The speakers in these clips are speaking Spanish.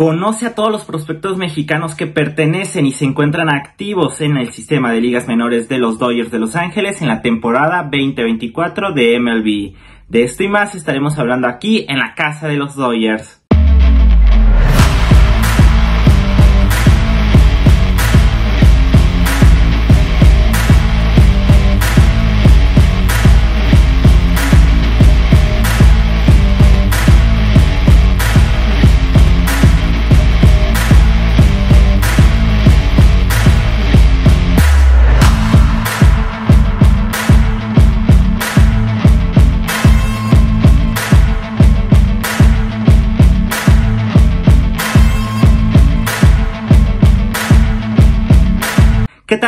conoce a todos los prospectos mexicanos que pertenecen y se encuentran activos en el sistema de ligas menores de los Dodgers de Los Ángeles en la temporada 2024 de MLB. De esto y más estaremos hablando aquí en la casa de los Dodgers.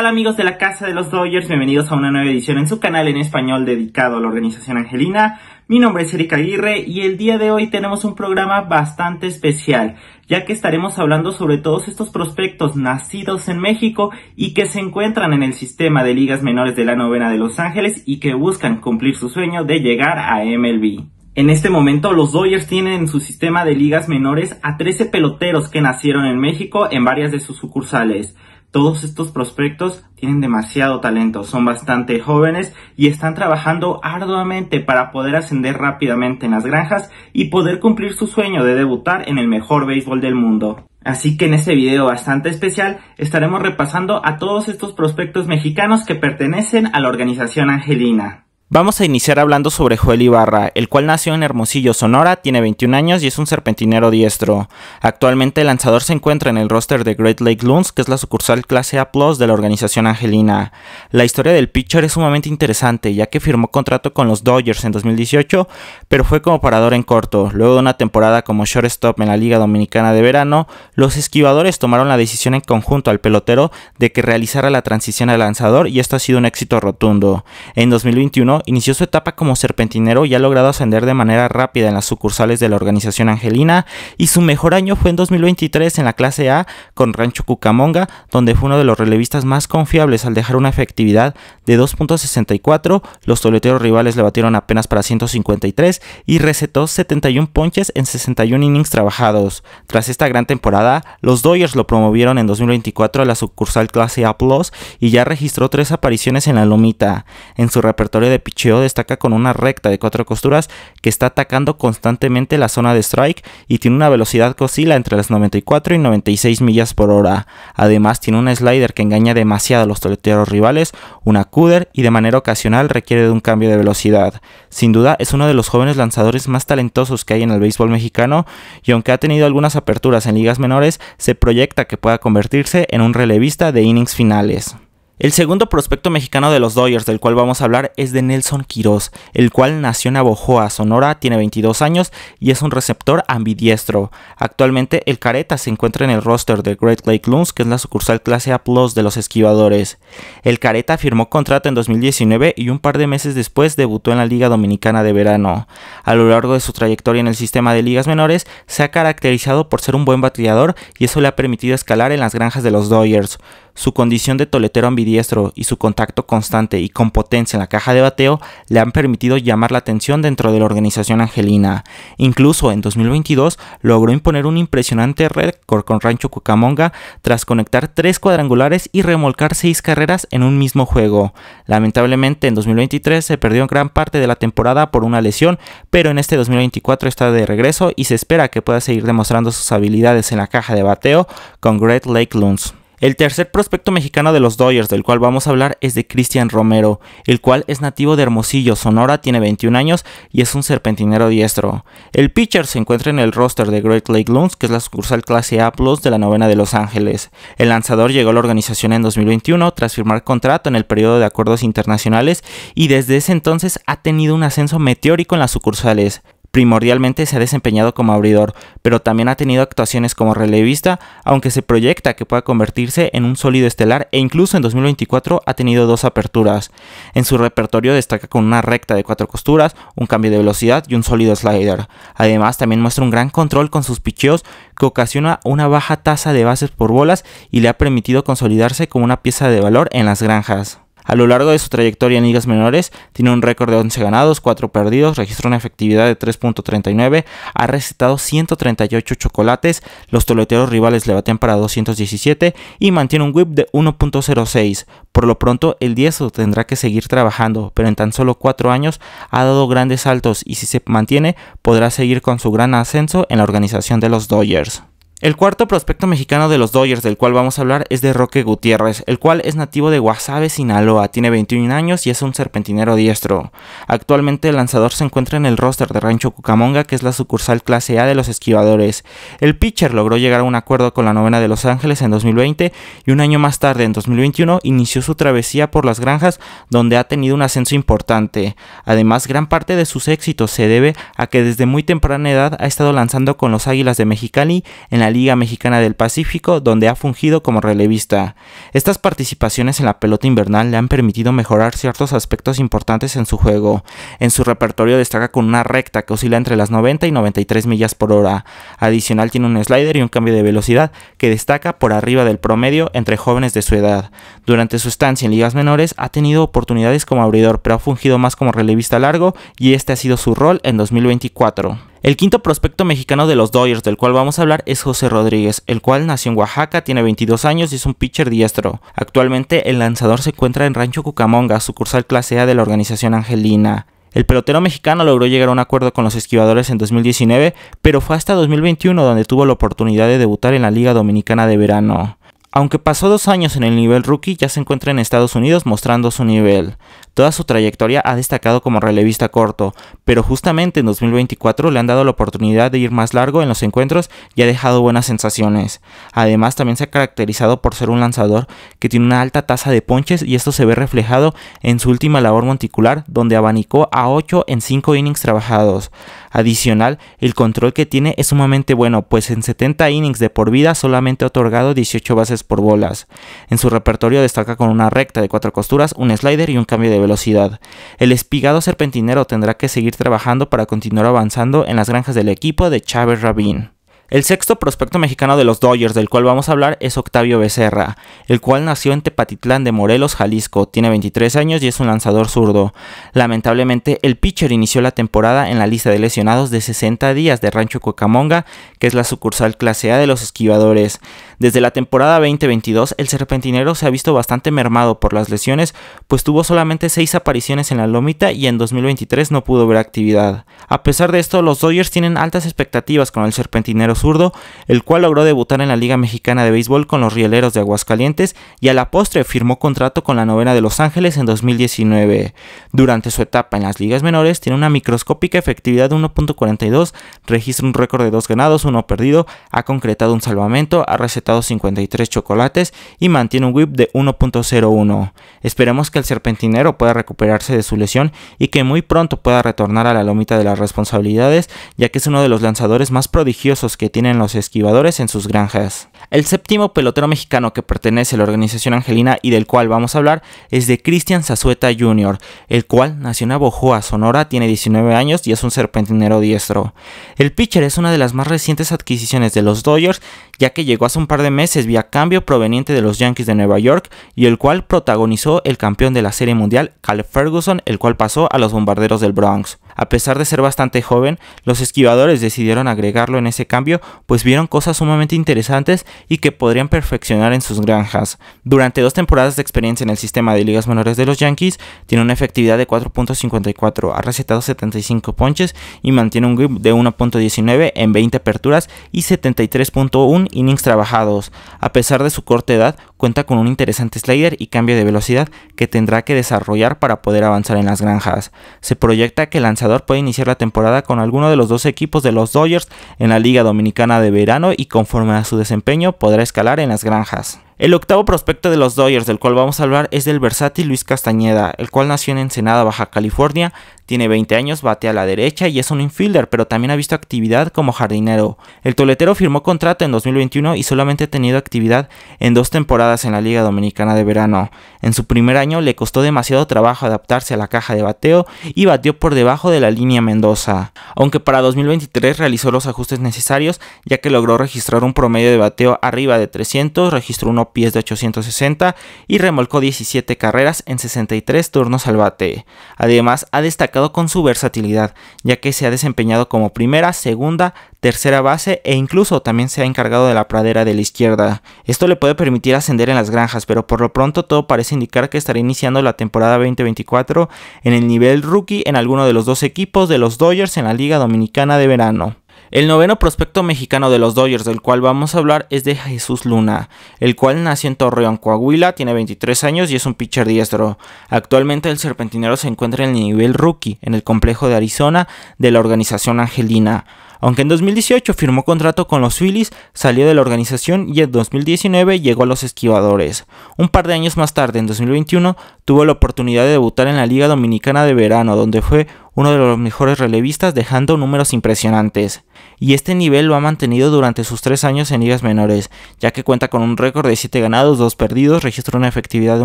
Hola amigos de la casa de los Dodgers? Bienvenidos a una nueva edición en su canal en español dedicado a la organización angelina. Mi nombre es Erika Aguirre y el día de hoy tenemos un programa bastante especial, ya que estaremos hablando sobre todos estos prospectos nacidos en México y que se encuentran en el sistema de ligas menores de la novena de Los Ángeles y que buscan cumplir su sueño de llegar a MLB. En este momento los Dodgers tienen en su sistema de ligas menores a 13 peloteros que nacieron en México en varias de sus sucursales. Todos estos prospectos tienen demasiado talento, son bastante jóvenes y están trabajando arduamente para poder ascender rápidamente en las granjas y poder cumplir su sueño de debutar en el mejor béisbol del mundo. Así que en este video bastante especial estaremos repasando a todos estos prospectos mexicanos que pertenecen a la organización angelina. Vamos a iniciar hablando sobre Joel Ibarra, el cual nació en Hermosillo, Sonora, tiene 21 años y es un serpentinero diestro. Actualmente el lanzador se encuentra en el roster de Great Lake Loons, que es la sucursal clase A Plus de la organización angelina. La historia del pitcher es sumamente interesante, ya que firmó contrato con los Dodgers en 2018, pero fue como parador en corto. Luego de una temporada como shortstop en la Liga Dominicana de Verano, los esquivadores tomaron la decisión en conjunto al pelotero de que realizara la transición al lanzador y esto ha sido un éxito rotundo. En 2021 inició su etapa como serpentinero y ha logrado ascender de manera rápida en las sucursales de la organización angelina y su mejor año fue en 2023 en la clase A con Rancho Cucamonga, donde fue uno de los relevistas más confiables al dejar una efectividad de 2.64, los toleteros rivales le batieron apenas para 153 y recetó 71 ponches en 61 innings trabajados. Tras esta gran temporada, los Dodgers lo promovieron en 2024 a la sucursal clase A Plus y ya registró tres apariciones en la lomita. En su repertorio de Cheo destaca con una recta de cuatro costuras que está atacando constantemente la zona de strike y tiene una velocidad que oscila entre las 94 y 96 millas por hora. Además tiene un slider que engaña demasiado a los toleteros rivales, una cuder y de manera ocasional requiere de un cambio de velocidad. Sin duda es uno de los jóvenes lanzadores más talentosos que hay en el béisbol mexicano y aunque ha tenido algunas aperturas en ligas menores, se proyecta que pueda convertirse en un relevista de innings finales. El segundo prospecto mexicano de los Dodgers del cual vamos a hablar es de Nelson Quiroz, el cual nació en Abojoa, Sonora, tiene 22 años y es un receptor ambidiestro. Actualmente el Careta se encuentra en el roster de Great Lake Loons, que es la sucursal clase A Plus de los esquivadores. El Careta firmó contrato en 2019 y un par de meses después debutó en la Liga Dominicana de Verano. A lo largo de su trayectoria en el sistema de ligas menores, se ha caracterizado por ser un buen bateador y eso le ha permitido escalar en las granjas de los Dodgers. Su condición de toletero ambidiestro y su contacto constante y con potencia en la caja de bateo le han permitido llamar la atención dentro de la organización angelina. Incluso en 2022 logró imponer un impresionante récord con Rancho Cucamonga tras conectar tres cuadrangulares y remolcar seis carreras en un mismo juego. Lamentablemente en 2023 se perdió gran parte de la temporada por una lesión, pero en este 2024 está de regreso y se espera que pueda seguir demostrando sus habilidades en la caja de bateo con Great Lake Loons. El tercer prospecto mexicano de los Dodgers del cual vamos a hablar es de Cristian Romero, el cual es nativo de Hermosillo, Sonora, tiene 21 años y es un serpentinero diestro. El pitcher se encuentra en el roster de Great Lake Loons, que es la sucursal clase A Plus de la novena de Los Ángeles. El lanzador llegó a la organización en 2021 tras firmar contrato en el periodo de acuerdos internacionales y desde ese entonces ha tenido un ascenso meteórico en las sucursales. Primordialmente se ha desempeñado como abridor, pero también ha tenido actuaciones como relevista, aunque se proyecta que pueda convertirse en un sólido estelar e incluso en 2024 ha tenido dos aperturas. En su repertorio destaca con una recta de cuatro costuras, un cambio de velocidad y un sólido slider. Además también muestra un gran control con sus picheos que ocasiona una baja tasa de bases por bolas y le ha permitido consolidarse como una pieza de valor en las granjas. A lo largo de su trayectoria en ligas menores, tiene un récord de 11 ganados, 4 perdidos, registra una efectividad de 3.39, ha recetado 138 chocolates, los toleteros rivales le baten para 217 y mantiene un whip de 1.06. Por lo pronto, el 10 tendrá que seguir trabajando, pero en tan solo 4 años ha dado grandes saltos y si se mantiene, podrá seguir con su gran ascenso en la organización de los Dodgers. El cuarto prospecto mexicano de los Dodgers del cual vamos a hablar es de Roque Gutiérrez, el cual es nativo de Guasave, Sinaloa, tiene 21 años y es un serpentinero diestro. Actualmente el lanzador se encuentra en el roster de Rancho Cucamonga, que es la sucursal clase A de los esquivadores. El pitcher logró llegar a un acuerdo con la novena de Los Ángeles en 2020 y un año más tarde, en 2021, inició su travesía por las granjas donde ha tenido un ascenso importante. Además, gran parte de sus éxitos se debe a que desde muy temprana edad ha estado lanzando con los Águilas de Mexicali en la Liga Mexicana del Pacífico, donde ha fungido como relevista. Estas participaciones en la pelota invernal le han permitido mejorar ciertos aspectos importantes en su juego. En su repertorio destaca con una recta que oscila entre las 90 y 93 millas por hora. Adicional tiene un slider y un cambio de velocidad que destaca por arriba del promedio entre jóvenes de su edad. Durante su estancia en ligas menores ha tenido oportunidades como abridor, pero ha fungido más como relevista largo y este ha sido su rol en 2024. El quinto prospecto mexicano de los Dodgers del cual vamos a hablar es José Rodríguez, el cual nació en Oaxaca, tiene 22 años y es un pitcher diestro. Actualmente el lanzador se encuentra en Rancho Cucamonga, sucursal clase A de la organización angelina. El pelotero mexicano logró llegar a un acuerdo con los esquivadores en 2019, pero fue hasta 2021 donde tuvo la oportunidad de debutar en la Liga Dominicana de Verano. Aunque pasó dos años en el nivel rookie, ya se encuentra en Estados Unidos mostrando su nivel. Toda su trayectoria ha destacado como relevista corto, pero justamente en 2024 le han dado la oportunidad de ir más largo en los encuentros y ha dejado buenas sensaciones. Además también se ha caracterizado por ser un lanzador que tiene una alta tasa de ponches y esto se ve reflejado en su última labor monticular donde abanicó a 8 en 5 innings trabajados. Adicional, el control que tiene es sumamente bueno, pues en 70 innings de por vida solamente ha otorgado 18 bases por bolas. En su repertorio destaca con una recta de 4 costuras, un slider y un cambio de velocidad. El espigado serpentinero tendrá que seguir trabajando para continuar avanzando en las granjas del equipo de Chávez Rabin. El sexto prospecto mexicano de los Dodgers del cual vamos a hablar es Octavio Becerra, el cual nació en Tepatitlán de Morelos, Jalisco, tiene 23 años y es un lanzador zurdo. Lamentablemente, el pitcher inició la temporada en la lista de lesionados de 60 días de Rancho Cucamonga, que es la sucursal clase A de los esquivadores. Desde la temporada 2022, el serpentinero se ha visto bastante mermado por las lesiones, pues tuvo solamente 6 apariciones en la lomita y en 2023 no pudo ver actividad. A pesar de esto, los Dodgers tienen altas expectativas con el serpentinero zurdo, el cual logró debutar en la Liga Mexicana de Béisbol con los Rieleros de Aguascalientes y a la postre firmó contrato con la novena de Los Ángeles en 2019. Durante su etapa en las ligas menores, tiene una microscópica efectividad de 1.42, registra un récord de 2 ganados, 1 perdido, ha concretado un salvamento, ha recetado 53 chocolates y mantiene un whip de 1.01. Esperemos que el serpentinero pueda recuperarse de su lesión y que muy pronto pueda retornar a la lomita de las responsabilidades, ya que es uno de los lanzadores más prodigiosos que tienen los esquivadores en sus granjas. El séptimo pelotero mexicano que pertenece a la organización angelina y del cual vamos a hablar es de Cristian Zazueta Jr., el cual nació en Abojoa, Sonora, tiene 19 años y es un serpentinero diestro. El pitcher es una de las más recientes adquisiciones de los Dodgers, ya que llegó hace un par de meses vía cambio proveniente de los Yankees de Nueva York y el cual protagonizó el campeón de la Serie Mundial, Cal Ferguson, el cual pasó a los bombarderos del Bronx. A pesar de ser bastante joven, los esquivadores decidieron agregarlo en ese cambio, pues vieron cosas sumamente interesantes y que podrían perfeccionar en sus granjas. Durante dos temporadas de experiencia en el sistema de ligas menores de los Yankees, tiene una efectividad de 4.54, ha recetado 75 ponches y mantiene un grip de 1.19 en 20 aperturas y 73.1 innings trabajados. A pesar de su corta edad, cuenta con un interesante slider y cambio de velocidad que tendrá que desarrollar para poder avanzar en las granjas. Se proyecta que el lanzador puede iniciar la temporada con alguno de los dos equipos de los Dodgers en la Liga Dominicana de Verano y conforme a su desempeño podrá escalar en las granjas. El octavo prospecto de los Dodgers del cual vamos a hablar es del versátil Luis Castañeda, el cual nació en Ensenada, Baja California, tiene 20 años, bate a la derecha y es un infielder, pero también ha visto actividad como jardinero. El toletero firmó contrato en 2021 y solamente ha tenido actividad en dos temporadas en la Liga Dominicana de Verano. En su primer año le costó demasiado trabajo adaptarse a la caja de bateo y batió por debajo de la línea Mendoza, aunque para 2023 realizó los ajustes necesarios ya que logró registrar un promedio de bateo arriba de 300, registró un pies de 860 y remolcó 17 carreras en 63 turnos al bate. Además, ha destacado con su versatilidad, ya que se ha desempeñado como primera, segunda, tercera base e incluso también se ha encargado de la pradera de la izquierda. Esto le puede permitir ascender en las granjas, pero por lo pronto todo parece indicar que estará iniciando la temporada 2024 en el nivel rookie en alguno de los dos equipos de los Dodgers en la Liga Dominicana de Verano. El noveno prospecto mexicano de los Dodgers del cual vamos a hablar es de Jesús Luna, el cual nació en Torreón, Coahuila, tiene 23 años y es un pitcher diestro. Actualmente el serpentinero se encuentra en el nivel rookie en el complejo de Arizona de la organización Angelina. Aunque en 2018 firmó contrato con los Phillies, salió de la organización y en 2019 llegó a los esquivadores. Un par de años más tarde, en 2021, tuvo la oportunidad de debutar en la Liga Dominicana de Verano, donde fue uno de los mejores relevistas dejando números impresionantes, y este nivel lo ha mantenido durante sus tres años en ligas menores, ya que cuenta con un récord de 7 ganados, 2 perdidos, registra una efectividad de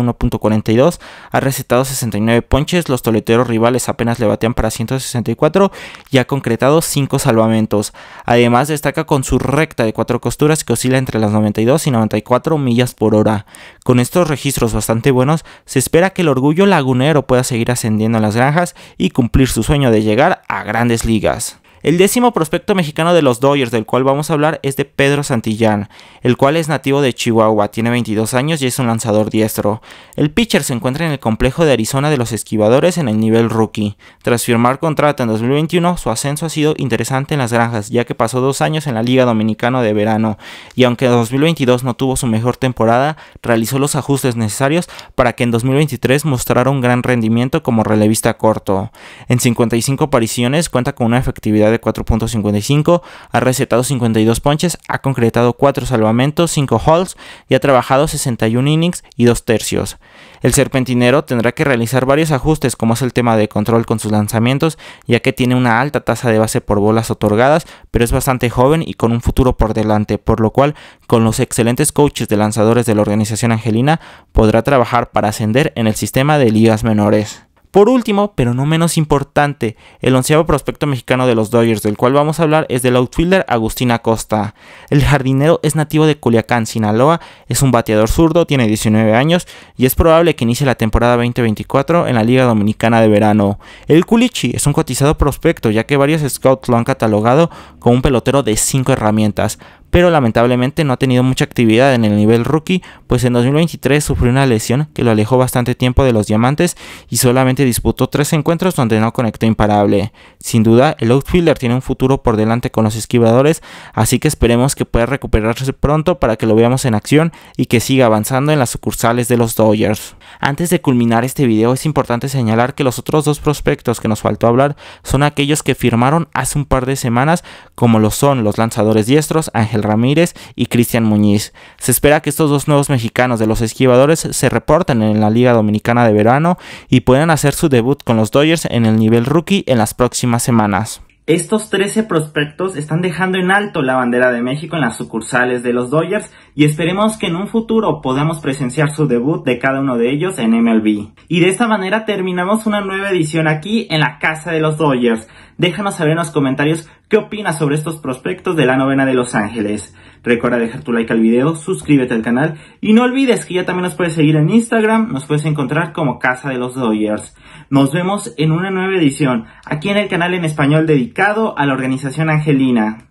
1.42, ha recetado 69 ponches, los toleteros rivales apenas le batean para 164 y ha concretado 5 salvamentos. Además destaca con su recta de 4 costuras que oscila entre las 92 y 94 millas por hora. Con estos registros bastante buenos, se espera que el orgullo lagunero pueda seguir ascendiendo en las granjas y cumplir su sueño de llegar a grandes ligas. El décimo prospecto mexicano de los Dodgers del cual vamos a hablar es de Pedro Santillán, el cual es nativo de Chihuahua, tiene 22 años y es un lanzador diestro. El pitcher se encuentra en el complejo de Arizona de los esquivadores en el nivel rookie. Tras firmar contrato en 2021, su ascenso ha sido interesante en las granjas, ya que pasó dos años en la Liga Dominicana de verano, y aunque en 2022 no tuvo su mejor temporada, realizó los ajustes necesarios para que en 2023 mostrara un gran rendimiento como relevista corto. En 55 apariciones cuenta con una efectividad de 4.55, ha recetado 52 ponches, ha concretado 4 salvamentos, 5 holds y ha trabajado 61 innings y 2 tercios. El serpentinero tendrá que realizar varios ajustes como es el tema de control con sus lanzamientos, ya que tiene una alta tasa de base por bolas otorgadas, pero es bastante joven y con un futuro por delante, por lo cual con los excelentes coaches de lanzadores de la organización angelina podrá trabajar para ascender en el sistema de ligas menores. Por último, pero no menos importante, el onceavo prospecto mexicano de los Dodgers, del cual vamos a hablar, es del outfielder Agustín Acosta. El jardinero es nativo de Culiacán, Sinaloa, es un bateador zurdo, tiene 19 años y es probable que inicie la temporada 2024 en la Liga Dominicana de Verano. El Culichi es un cotizado prospecto, ya que varios scouts lo han catalogado como un pelotero de 5 herramientas pero lamentablemente no ha tenido mucha actividad en el nivel rookie, pues en 2023 sufrió una lesión que lo alejó bastante tiempo de los diamantes y solamente disputó tres encuentros donde no conectó imparable. Sin duda, el outfielder tiene un futuro por delante con los esquivadores, así que esperemos que pueda recuperarse pronto para que lo veamos en acción y que siga avanzando en las sucursales de los Dodgers. Antes de culminar este video es importante señalar que los otros dos prospectos que nos faltó hablar son aquellos que firmaron hace un par de semanas, como lo son los lanzadores diestros Ángel Ramírez y Cristian Muñiz. Se espera que estos dos nuevos mexicanos de los esquivadores se reporten en la Liga Dominicana de verano y puedan hacer su debut con los Dodgers en el nivel rookie en las próximas semanas. Estos 13 prospectos están dejando en alto la bandera de México en las sucursales de los Dodgers y esperemos que en un futuro podamos presenciar su debut de cada uno de ellos en MLB. Y de esta manera terminamos una nueva edición aquí en la Casa de los Dodgers. Déjanos saber en los comentarios qué opinas sobre estos prospectos de la novena de Los Ángeles. Recuerda dejar tu like al video, suscríbete al canal y no olvides que ya también nos puedes seguir en Instagram, nos puedes encontrar como Casa de los Doyers. Nos vemos en una nueva edición, aquí en el canal en español dedicado a la organización angelina.